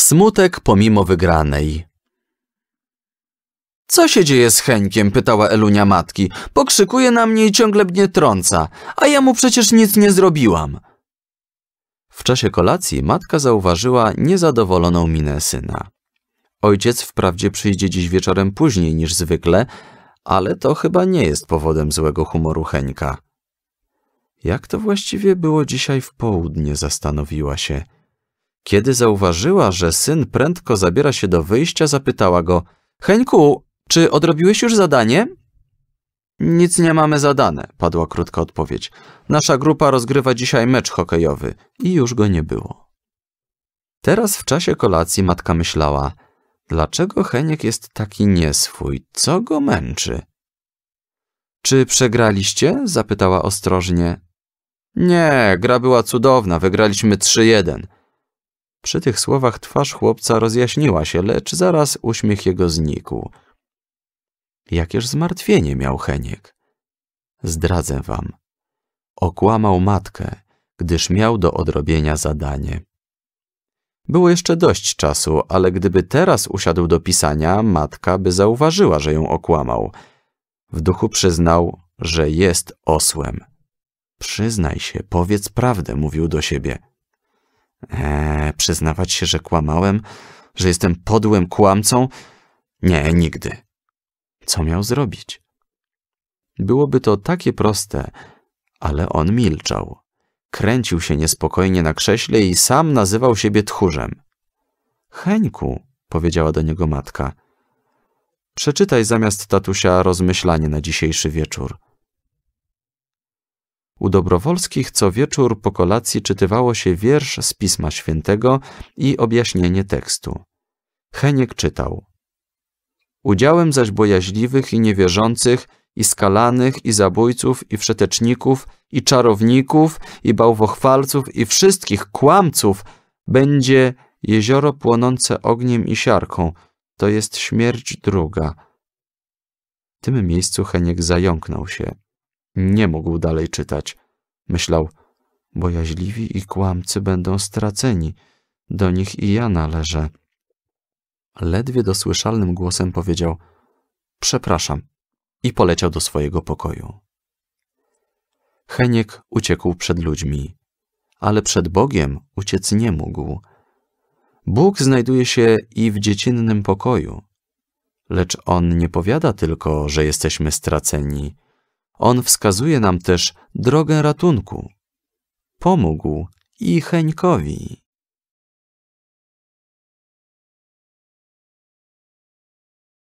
Smutek pomimo wygranej. Co się dzieje z Henkiem? pytała Elunia matki. Pokrzykuje na mnie i ciągle mnie trąca, a ja mu przecież nic nie zrobiłam. W czasie kolacji matka zauważyła niezadowoloną minę syna. Ojciec wprawdzie przyjdzie dziś wieczorem później niż zwykle, ale to chyba nie jest powodem złego humoru Henka. Jak to właściwie było dzisiaj w południe, zastanowiła się. Kiedy zauważyła, że syn prędko zabiera się do wyjścia, zapytała go – Heńku, czy odrobiłeś już zadanie? Nic nie mamy zadane, padła krótka odpowiedź. Nasza grupa rozgrywa dzisiaj mecz hokejowy i już go nie było. Teraz w czasie kolacji matka myślała, dlaczego Heniek jest taki nieswój, co go męczy? Czy przegraliście? zapytała ostrożnie. Nie, gra była cudowna, wygraliśmy 3-1. Przy tych słowach twarz chłopca rozjaśniła się, lecz zaraz uśmiech jego znikł. Jakież zmartwienie miał Heniek. Zdradzę wam. Okłamał matkę, gdyż miał do odrobienia zadanie. Było jeszcze dość czasu, ale gdyby teraz usiadł do pisania, matka by zauważyła, że ją okłamał. W duchu przyznał, że jest osłem. Przyznaj się, powiedz prawdę, mówił do siebie. Eee, przyznawać się, że kłamałem, że jestem podłym kłamcą? Nie, nigdy. Co miał zrobić? Byłoby to takie proste, ale on milczał. Kręcił się niespokojnie na krześle i sam nazywał siebie tchórzem. Henku, powiedziała do niego matka. Przeczytaj zamiast tatusia rozmyślanie na dzisiejszy wieczór. U Dobrowolskich co wieczór po kolacji czytywało się wiersz z Pisma Świętego i objaśnienie tekstu. Heniek czytał. Udziałem zaś bojaźliwych i niewierzących i skalanych i zabójców i wszeteczników i czarowników i bałwochwalców i wszystkich kłamców będzie jezioro płonące ogniem i siarką, to jest śmierć druga. W tym miejscu Heniek zająknął się. Nie mógł dalej czytać. Myślał, bojaźliwi i kłamcy będą straceni, do nich i ja należę. Ledwie dosłyszalnym głosem powiedział przepraszam i poleciał do swojego pokoju. Heniek uciekł przed ludźmi, ale przed Bogiem uciec nie mógł. Bóg znajduje się i w dziecinnym pokoju, lecz On nie powiada tylko, że jesteśmy straceni – on wskazuje nam też drogę ratunku. Pomógł i Heńkowi.